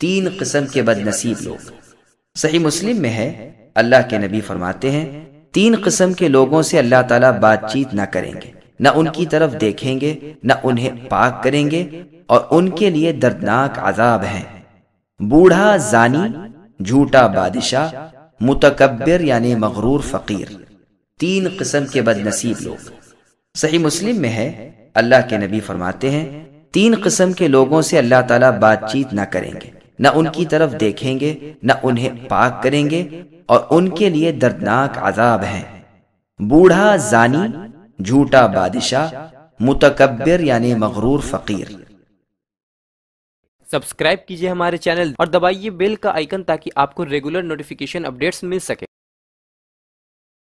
तीन किस्म के बदनसीब लोग सही मुस्लिम में है अल्लाह के नबी फरमाते हैं तीन किस्म के लोगों से अल्लाह ताला बातचीत ना करेंगे ना उनकी तरफ देखेंगे ना उन्हें पाक करेंगे और उनके लिए दर्दनाक आजाब हैं बूढ़ा जानी झूठा बादशाह मुतकबर यानी मगरूर फकीर तीन किस्म के बदनसीब लोग सही मुस्लिम में है अल्लाह के नबी फरमाते हैं तीन किस्म के लोगों से अल्लाह ताला बातचीत ना करेंगे न उनकी तरफ देखेंगे न उन्हें पाक करेंगे और उनके लिए दर्दनाक आजाब है बूढ़ा जानी झूठा बादशाह मुतकबर यानी मगरूर फकीर सब्सक्राइब कीजिए हमारे चैनल और दबाइए बेल का आइकन ताकि आपको रेगुलर नोटिफिकेशन अपडेट्स मिल सके